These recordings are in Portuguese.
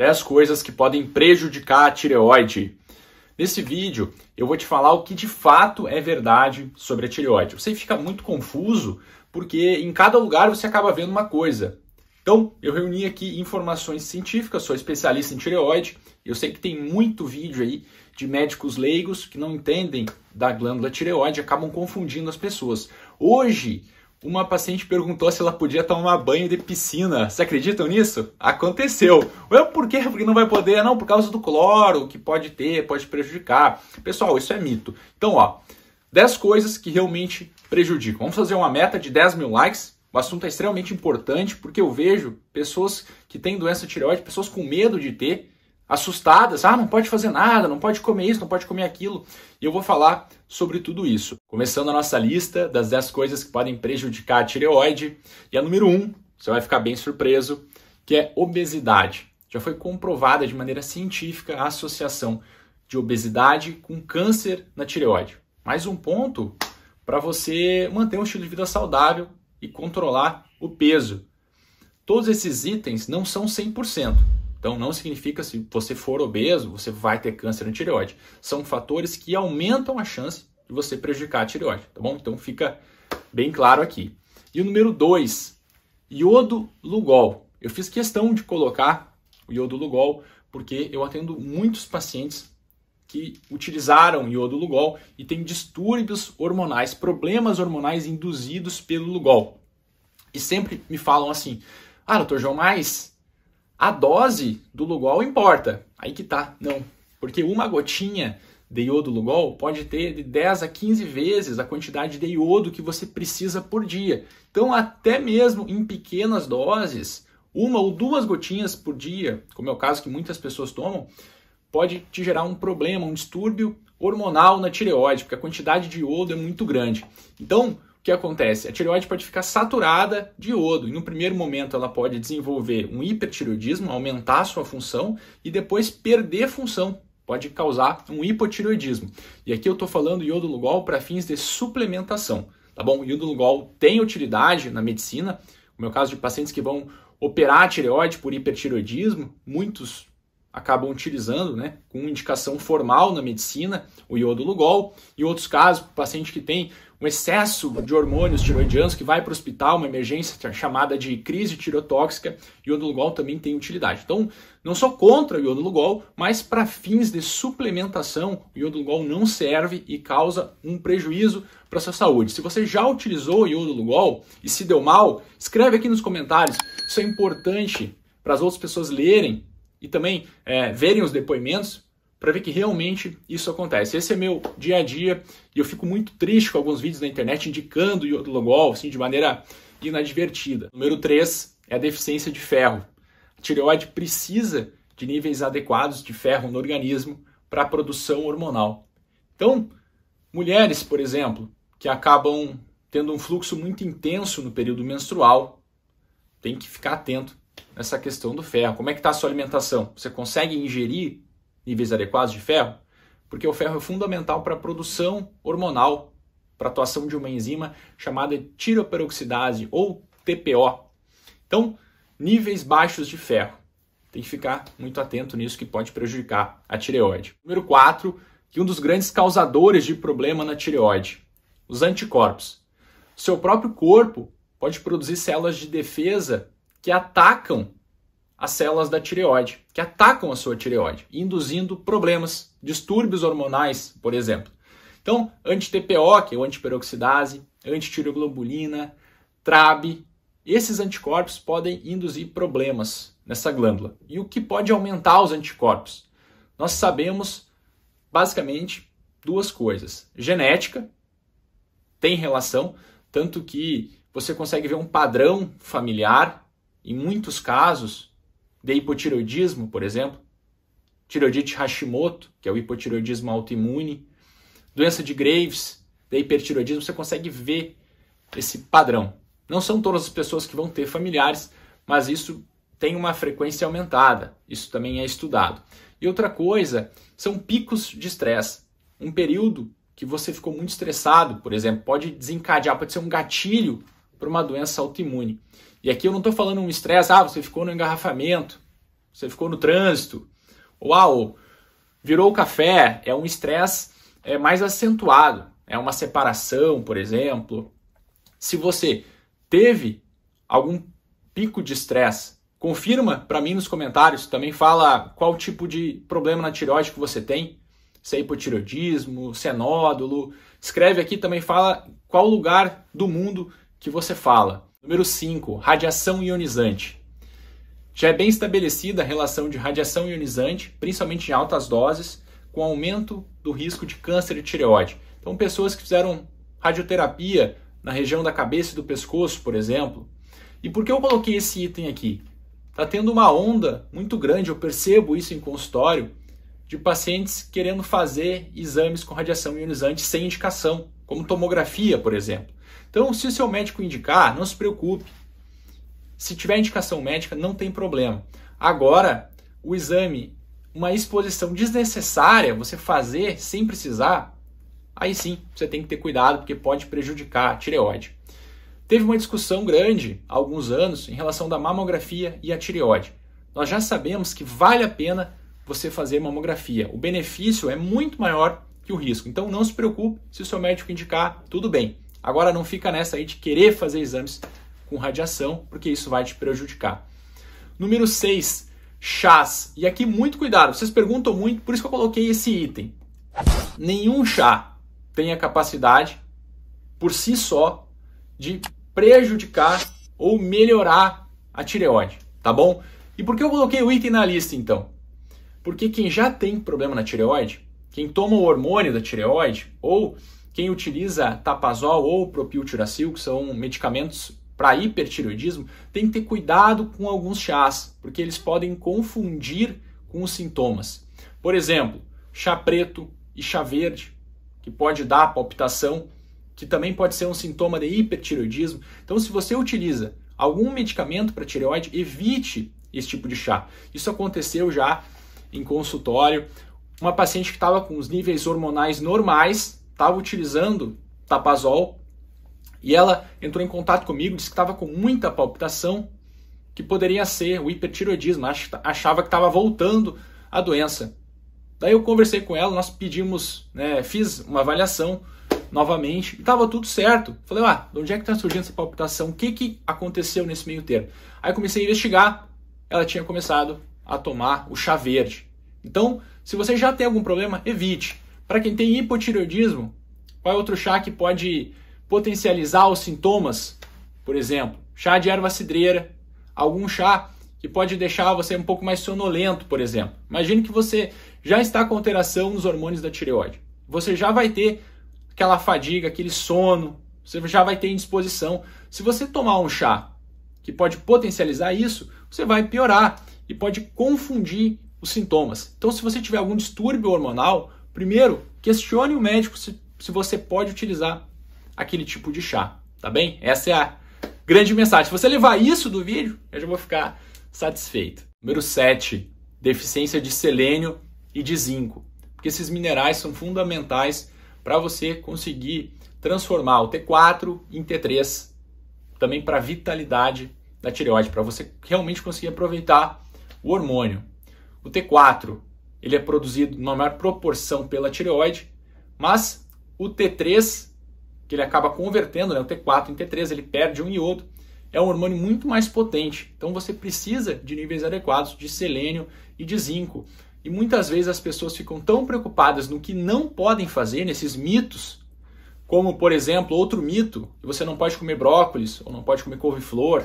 10 coisas que podem prejudicar a tireoide. Nesse vídeo, eu vou te falar o que de fato é verdade sobre a tireoide. Você fica muito confuso porque em cada lugar você acaba vendo uma coisa. Então, eu reuni aqui informações científicas, sou especialista em tireoide, eu sei que tem muito vídeo aí de médicos leigos que não entendem da glândula tireoide, acabam confundindo as pessoas. Hoje, uma paciente perguntou se ela podia tomar banho de piscina. Você acreditam nisso? Aconteceu. Ué, por quê? Porque não vai poder? Não, por causa do cloro, que pode ter, pode prejudicar. Pessoal, isso é mito. Então, ó, 10 coisas que realmente prejudicam. Vamos fazer uma meta de 10 mil likes. O assunto é extremamente importante porque eu vejo pessoas que têm doença tireoide, pessoas com medo de ter, assustadas, ah, não pode fazer nada, não pode comer isso, não pode comer aquilo. E eu vou falar sobre tudo isso. Começando a nossa lista das 10 coisas que podem prejudicar a tireoide, e a número 1, um, você vai ficar bem surpreso, que é obesidade. Já foi comprovada de maneira científica a associação de obesidade com câncer na tireoide. Mais um ponto para você manter um estilo de vida saudável e controlar o peso. Todos esses itens não são 100%. Então não significa se você for obeso, você vai ter câncer na tireoide. São fatores que aumentam a chance de você prejudicar a tireoide, tá bom? Então fica bem claro aqui. E o número 2, iodo lugol. Eu fiz questão de colocar o iodo lugol porque eu atendo muitos pacientes que utilizaram iodo lugol e têm distúrbios hormonais, problemas hormonais induzidos pelo lugol. E sempre me falam assim: "Ah, doutor João, mas a dose do Lugol importa. Aí que tá, não. Porque uma gotinha de iodo Lugol pode ter de 10 a 15 vezes a quantidade de iodo que você precisa por dia. Então, até mesmo em pequenas doses, uma ou duas gotinhas por dia, como é o caso que muitas pessoas tomam, pode te gerar um problema, um distúrbio hormonal na tireoide, porque a quantidade de iodo é muito grande. Então, o que acontece? A tireoide pode ficar saturada de iodo e no primeiro momento ela pode desenvolver um hipertireoidismo, aumentar sua função e depois perder função, pode causar um hipotireoidismo. E aqui eu estou falando iodo lugol para fins de suplementação, tá bom? lugol tem utilidade na medicina, no meu caso de pacientes que vão operar a tireoide por hipertireoidismo, muitos acabam utilizando, né, com indicação formal na medicina, o iodo lugol Em outros casos, paciente que tem um excesso de hormônios tiroidianos que vai para o hospital, uma emergência chamada de crise tirotóxica, ionilugol também tem utilidade. Então, não sou contra o ionilugol, mas para fins de suplementação, o ionilugol não serve e causa um prejuízo para a sua saúde. Se você já utilizou o ionilugol e se deu mal, escreve aqui nos comentários. Isso é importante para as outras pessoas lerem e também é, verem os depoimentos para ver que realmente isso acontece. Esse é meu dia a dia e eu fico muito triste com alguns vídeos na internet indicando iodologol assim, de maneira inadvertida. Número 3 é a deficiência de ferro. A tireoide precisa de níveis adequados de ferro no organismo para a produção hormonal. Então, mulheres, por exemplo, que acabam tendo um fluxo muito intenso no período menstrual, tem que ficar atento nessa questão do ferro. Como é que está a sua alimentação? Você consegue ingerir níveis adequados de ferro, porque o ferro é fundamental para a produção hormonal, para a atuação de uma enzima chamada tiroperoxidase ou TPO. Então, níveis baixos de ferro. Tem que ficar muito atento nisso que pode prejudicar a tireoide. Número 4, que um dos grandes causadores de problema na tireoide, os anticorpos. seu próprio corpo pode produzir células de defesa que atacam as células da tireoide, que atacam a sua tireoide, induzindo problemas, distúrbios hormonais, por exemplo. Então, anti-TPO, que é o antiperoxidase, antitiroglobulina, TRAB, esses anticorpos podem induzir problemas nessa glândula. E o que pode aumentar os anticorpos? Nós sabemos basicamente duas coisas. Genética tem relação, tanto que você consegue ver um padrão familiar em muitos casos de hipotireoidismo, por exemplo, tireoidite Hashimoto, que é o hipotireoidismo autoimune, doença de Graves, de hipertireoidismo, você consegue ver esse padrão. Não são todas as pessoas que vão ter familiares, mas isso tem uma frequência aumentada. Isso também é estudado. E outra coisa são picos de estresse. Um período que você ficou muito estressado, por exemplo, pode desencadear, pode ser um gatilho para uma doença autoimune. E aqui eu não estou falando um estresse, ah, você ficou no engarrafamento, você ficou no trânsito, uau, virou o café, é um estresse é, mais acentuado, é uma separação, por exemplo. Se você teve algum pico de estresse, confirma para mim nos comentários, também fala qual tipo de problema na tireoide que você tem, se é hipotireoidismo, se é nódulo. Escreve aqui também, fala qual lugar do mundo que você fala. Número 5, radiação ionizante. Já é bem estabelecida a relação de radiação ionizante, principalmente em altas doses, com aumento do risco de câncer de tireoide. Então, pessoas que fizeram radioterapia na região da cabeça e do pescoço, por exemplo. E por que eu coloquei esse item aqui? Está tendo uma onda muito grande, eu percebo isso em consultório, de pacientes querendo fazer exames com radiação ionizante sem indicação como tomografia, por exemplo. Então, se o seu médico indicar, não se preocupe. Se tiver indicação médica, não tem problema. Agora, o exame, uma exposição desnecessária, você fazer sem precisar, aí sim você tem que ter cuidado, porque pode prejudicar a tireoide. Teve uma discussão grande há alguns anos em relação da mamografia e a tireoide. Nós já sabemos que vale a pena você fazer mamografia. O benefício é muito maior que o risco. Então não se preocupe, se o seu médico indicar, tudo bem. Agora não fica nessa aí de querer fazer exames com radiação, porque isso vai te prejudicar. Número 6, chás. E aqui muito cuidado, vocês perguntam muito, por isso que eu coloquei esse item. Nenhum chá tem a capacidade por si só de prejudicar ou melhorar a tireoide, tá bom? E por que eu coloquei o item na lista então? Porque quem já tem problema na tireoide quem toma o hormônio da tireoide ou quem utiliza tapazol ou propiltiracil, que são medicamentos para hipertireoidismo, tem que ter cuidado com alguns chás, porque eles podem confundir com os sintomas. Por exemplo, chá preto e chá verde, que pode dar palpitação, que também pode ser um sintoma de hipertireoidismo. Então, se você utiliza algum medicamento para tireoide, evite esse tipo de chá. Isso aconteceu já em consultório uma paciente que estava com os níveis hormonais normais, estava utilizando tapazol, e ela entrou em contato comigo, disse que estava com muita palpitação, que poderia ser o hipertiroidismo, achava que estava voltando a doença. Daí eu conversei com ela, nós pedimos, né, fiz uma avaliação novamente e estava tudo certo. Falei, ah, de onde é que está surgindo essa palpitação? O que, que aconteceu nesse meio termo? Aí comecei a investigar, ela tinha começado a tomar o chá verde. Então, se você já tem algum problema, evite. Para quem tem hipotireoidismo, qual é outro chá que pode potencializar os sintomas? Por exemplo, chá de erva cidreira, algum chá que pode deixar você um pouco mais sonolento, por exemplo. Imagine que você já está com alteração nos hormônios da tireoide. Você já vai ter aquela fadiga, aquele sono, você já vai ter indisposição. Se você tomar um chá que pode potencializar isso, você vai piorar e pode confundir os sintomas. Então, se você tiver algum distúrbio hormonal, primeiro questione o médico se, se você pode utilizar aquele tipo de chá, tá bem? Essa é a grande mensagem. Se você levar isso do vídeo, eu já vou ficar satisfeito. Número 7, deficiência de selênio e de zinco. Porque esses minerais são fundamentais para você conseguir transformar o T4 em T3, também para a vitalidade da tireoide, para você realmente conseguir aproveitar o hormônio. O T4 ele é produzido na maior proporção pela tireoide, mas o T3, que ele acaba convertendo, né, o T4 em T3, ele perde um iodo, é um hormônio muito mais potente. Então você precisa de níveis adequados de selênio e de zinco. E muitas vezes as pessoas ficam tão preocupadas no que não podem fazer, nesses mitos, como por exemplo, outro mito, que você não pode comer brócolis ou não pode comer couve-flor,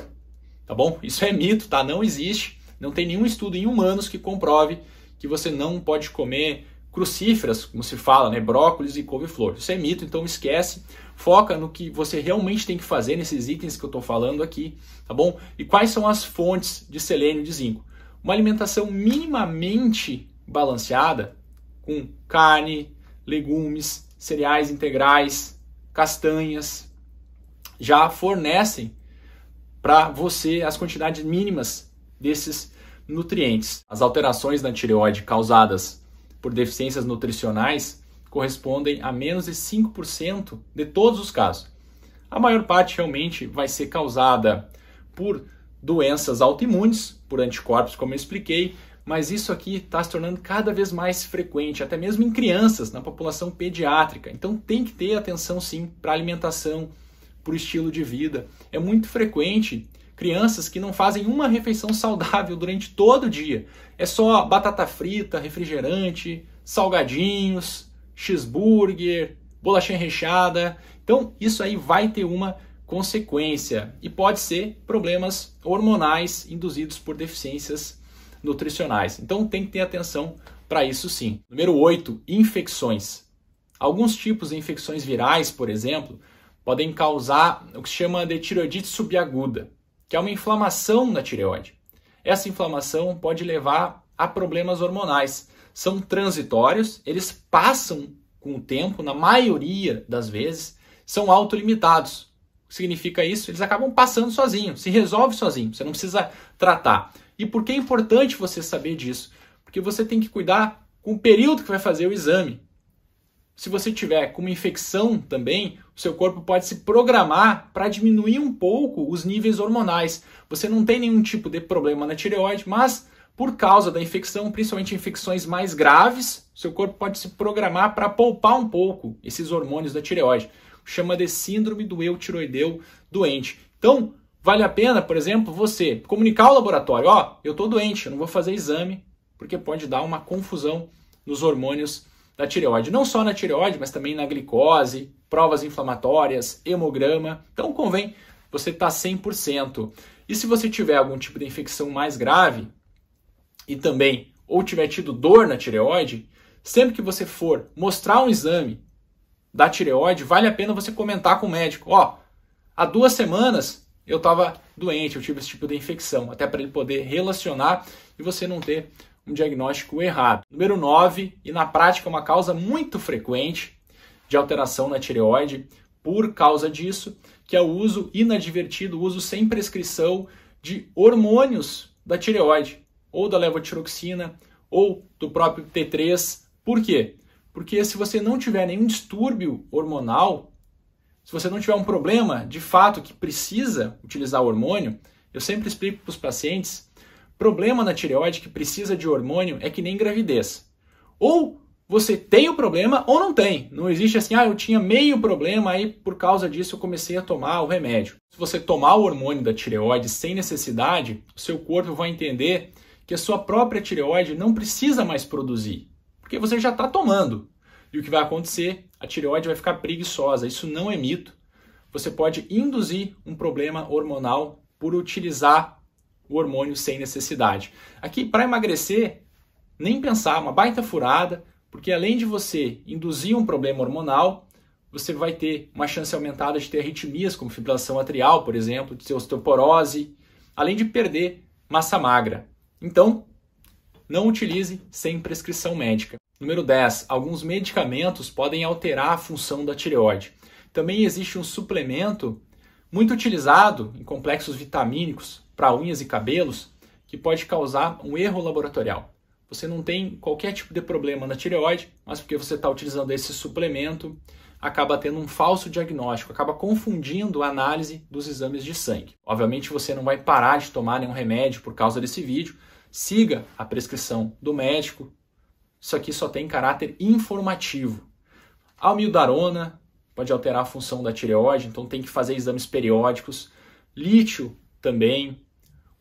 tá bom? Isso é mito, tá? Não existe. Não tem nenhum estudo em humanos que comprove que você não pode comer crucíferas, como se fala, né? Brócolis e couve-flor. Isso é mito, então esquece. Foca no que você realmente tem que fazer nesses itens que eu estou falando aqui, tá bom? E quais são as fontes de selênio e de zinco? Uma alimentação minimamente balanceada, com carne, legumes, cereais integrais, castanhas, já fornecem para você as quantidades mínimas desses nutrientes. As alterações na tireoide causadas por deficiências nutricionais correspondem a menos de 5% de todos os casos. A maior parte realmente vai ser causada por doenças autoimunes, por anticorpos, como eu expliquei, mas isso aqui está se tornando cada vez mais frequente, até mesmo em crianças, na população pediátrica. Então tem que ter atenção sim para alimentação, para o estilo de vida. É muito frequente crianças que não fazem uma refeição saudável durante todo o dia. É só batata frita, refrigerante, salgadinhos, cheeseburger, bolachinha recheada. Então, isso aí vai ter uma consequência e pode ser problemas hormonais induzidos por deficiências nutricionais. Então, tem que ter atenção para isso sim. Número 8, infecções. Alguns tipos de infecções virais, por exemplo, podem causar o que se chama de tiroidite subaguda que é uma inflamação na tireoide. Essa inflamação pode levar a problemas hormonais. São transitórios, eles passam com o tempo, na maioria das vezes, são autolimitados. O que significa isso? Eles acabam passando sozinho, se resolve sozinho, você não precisa tratar. E por que é importante você saber disso? Porque você tem que cuidar com o período que vai fazer o exame. Se você tiver com uma infecção também, o seu corpo pode se programar para diminuir um pouco os níveis hormonais. Você não tem nenhum tipo de problema na tireoide, mas por causa da infecção, principalmente infecções mais graves, seu corpo pode se programar para poupar um pouco esses hormônios da tireoide. Chama de síndrome do eu tiroideu doente. Então, vale a pena, por exemplo, você comunicar ao laboratório, ó, oh, eu tô doente, eu não vou fazer exame, porque pode dar uma confusão nos hormônios da tireoide, não só na tireoide, mas também na glicose, provas inflamatórias, hemograma. Então convém você estar tá 100%. E se você tiver algum tipo de infecção mais grave e também ou tiver tido dor na tireoide, sempre que você for mostrar um exame da tireoide, vale a pena você comentar com o médico, ó, oh, há duas semanas eu estava doente, eu tive esse tipo de infecção, até para ele poder relacionar e você não ter um diagnóstico errado. Número 9, e na prática é uma causa muito frequente de alteração na tireoide por causa disso, que é o uso inadvertido, o uso sem prescrição de hormônios da tireoide, ou da levotiroxina, ou do próprio T3. Por quê? Porque se você não tiver nenhum distúrbio hormonal, se você não tiver um problema de fato que precisa utilizar o hormônio, eu sempre explico para os pacientes, problema na tireoide que precisa de hormônio é que nem gravidez. Ou você tem o problema ou não tem. Não existe assim, ah, eu tinha meio problema, aí por causa disso eu comecei a tomar o remédio. Se você tomar o hormônio da tireoide sem necessidade, o seu corpo vai entender que a sua própria tireoide não precisa mais produzir, porque você já está tomando. E o que vai acontecer? A tireoide vai ficar preguiçosa. Isso não é mito. Você pode induzir um problema hormonal por utilizar o hormônio sem necessidade. Aqui, para emagrecer, nem pensar, uma baita furada, porque além de você induzir um problema hormonal, você vai ter uma chance aumentada de ter arritmias, como fibrilação atrial, por exemplo, de ter osteoporose, além de perder massa magra. Então, não utilize sem prescrição médica. Número 10. Alguns medicamentos podem alterar a função da tireoide. Também existe um suplemento muito utilizado em complexos vitamínicos para unhas e cabelos que pode causar um erro laboratorial você não tem qualquer tipo de problema na tireoide, mas porque você está utilizando esse suplemento, acaba tendo um falso diagnóstico, acaba confundindo a análise dos exames de sangue. Obviamente você não vai parar de tomar nenhum remédio por causa desse vídeo, siga a prescrição do médico. Isso aqui só tem caráter informativo. A amiodarona pode alterar a função da tireoide, então tem que fazer exames periódicos. Lítio também,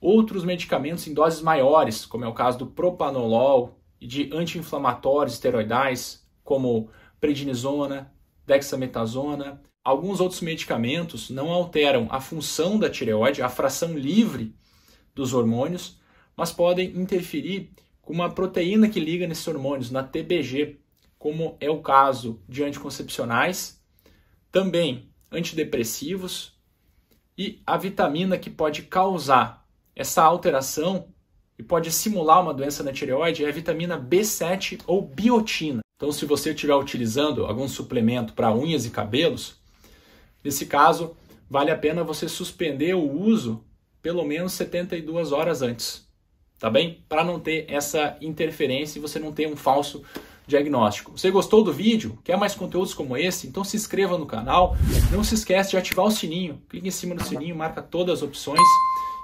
Outros medicamentos em doses maiores, como é o caso do propanolol e de anti-inflamatórios esteroidais, como prednisona, dexametasona, alguns outros medicamentos não alteram a função da tireoide, a fração livre dos hormônios, mas podem interferir com uma proteína que liga nesses hormônios, na TBG, como é o caso de anticoncepcionais, também antidepressivos e a vitamina que pode causar essa alteração, que pode simular uma doença na tireoide, é a vitamina B7 ou biotina. Então, se você estiver utilizando algum suplemento para unhas e cabelos, nesse caso, vale a pena você suspender o uso pelo menos 72 horas antes, tá bem? Para não ter essa interferência e você não ter um falso diagnóstico. Você gostou do vídeo? Quer mais conteúdos como esse? Então se inscreva no canal. Não se esquece de ativar o sininho. Clique em cima do sininho, marca todas as opções.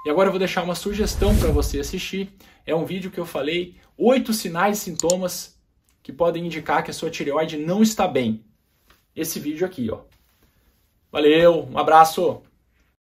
E agora eu vou deixar uma sugestão para você assistir. É um vídeo que eu falei oito sinais e sintomas que podem indicar que a sua tireoide não está bem. Esse vídeo aqui, ó. Valeu, um abraço.